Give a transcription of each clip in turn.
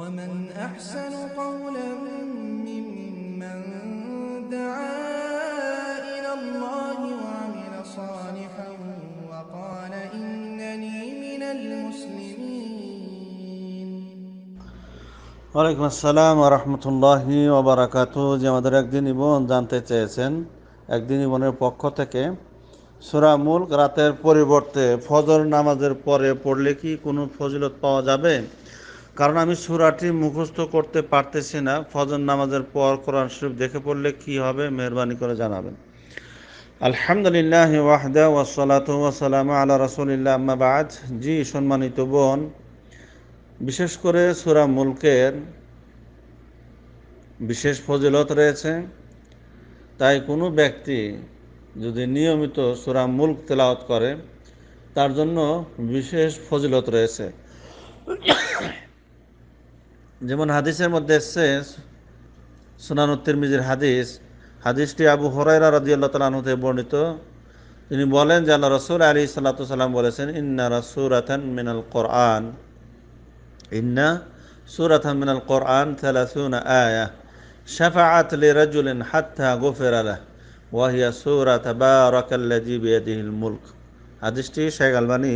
ومن أحسن قولا ممن دعا إلى ওয়ালাইকুম আসসালাম রহমতুল্লাহি ওবরাকাত যে আমাদের একদিন ইবন জানতে চেয়েছেন একদিন ইবনের পক্ষ থেকে সুরা মুল্ক রাতের পরিবর্তে ফজর নামাজের পরে পড়লে কি কোনো ফজিলত পাওয়া যাবে কারণ আমি সুরাটি মুখস্থ করতে পারতেছি না ফজর নামাজের পর কোরআন শরীফ দেখে পড়লে কি হবে মেহরবানি করে জানাবেন আলহামদুলিল্লাহ ওয়াহদা ওয়াসালাত ওয়াসালাম আল্লাহ রসুলিল্লা আম্মাবাজ জি সম্মানিত বোন বিশেষ করে সুরা মুলকের বিশেষ ফজিলত রয়েছে তাই কোনো ব্যক্তি যদি নিয়মিত সুরা মুলক তেলাওত করে তার জন্য বিশেষ ফজিলত রয়েছে যেমন হাদিসের মধ্যে এসছে সোনানুত্তির মিজির হাদিস হাদিসটি আবু হরাইরা রাজিয়াল্লাহ তালাহতে বর্ণিত তিনি বলেন যে আল্লাহ রসুল আলী সাল্লাম বলেছেন ইন্না রাসুরাথান মিনাল কোরআন ইন্না সুরাথান মিনাল কোরআন থালাসুন আয়া শাফাআত লিরাজুলিন হাত্তা গুফির আলাহ ওয়াহিয়া সুরা তাবারাকাল্লাযী বিয়াদিহিল মুলক হাদিসটি শেখ আলবানী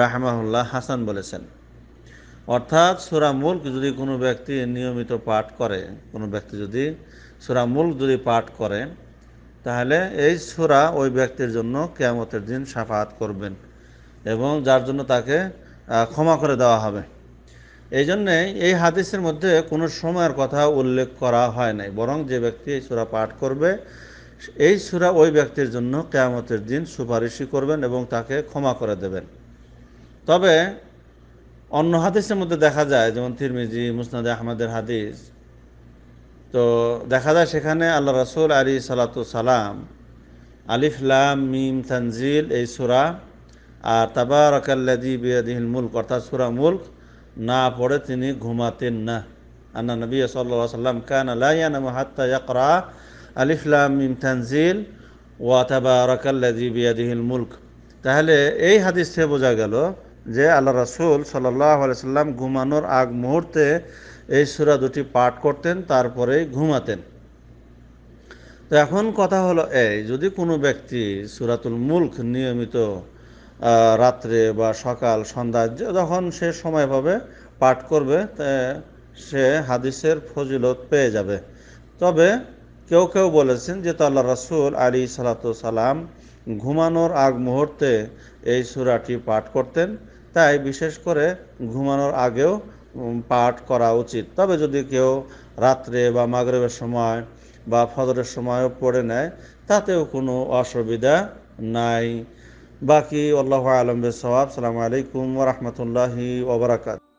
রাহমাহুল্লাহ হাসান বলেছেন অর্থাৎ সুরা মুল্ক যদি কোনো ব্যক্তি নিয়মিত পাঠ করে কোনো ব্যক্তি যদি সুরা মুল্ক যদি পাঠ করে তাহলে এই সুরা ওই ব্যক্তির জন্য কেয়ামতের দিন সাফাত করবেন এবং যার জন্য তাকে ক্ষমা করে দেওয়া হবে এই জন্যে এই হাদিসের মধ্যে কোনো সময়ের কথা উল্লেখ করা হয় নাই বরং যে ব্যক্তি এই সুরা পাঠ করবে এই সুরা ওই ব্যক্তির জন্য কেয়ামতের দিন সুপারিশই করবেন এবং তাকে ক্ষমা করে দেবেন তবে অন্য হাদিসের মধ্যে দেখা যায় যেমন তিরমিজি মুসনাদ আহমদের হাদিস তো দেখা যায় সেখানে আল্লাহ রসুল আলী সালাত সালাম আলিফলাম মিম তানজিল এই সুরা আর তাবারকাল্লাদি বিয়াদিহিল মুল্ক অর্থাৎ সুরা মুল্ক না পড়ে তিনি ঘুমাতেন না আন্না নবী সাল্লা সাল্লাম কান আলাইয়ানা মহাত্তা ইয়াকরা আলিফলাম মিম তানজিল ওয়া তাবারকাল্লাদি বিয়াদিহিল মুল্ক তাহলে এই হাদিস থেকে বোঝা গেল যে আল্লাহ রাসুল সাল্লাম ঘুমানোর আগ মুহূর্তে এই সুরা দুটি পাঠ করতেন তারপরে ঘুমাতেন তো এখন কথা হলো এই যদি কোনো ব্যক্তি সুরাতুল মুল্ক নিয়মিত রাত্রে বা সকাল সন্ধ্যা যখন সে সময় পাবে পাঠ করবে সে হাদিসের ফজিলত পেয়ে যাবে তবে কেউ কেউ বলেছেন যে আল্লাহ রাসুল আলী সালাতাম সালাম ঘুমানোর আগ মুহূর্তে এই সুরাটি পাঠ করতেন তাই বিশেষ করে ঘুমানোর আগেও পাঠ করা উচিত তবে যদি কেউ রাত্রে বা মাগরেবের সময় বা ফদরের সময়ও পড়ে নেয় তাতেও কোনো অসুবিধা নাই বাকি আল্লাহ আলম সবাব সালামু আলাইকুম রহমতুল্লাহি ওবরাকাত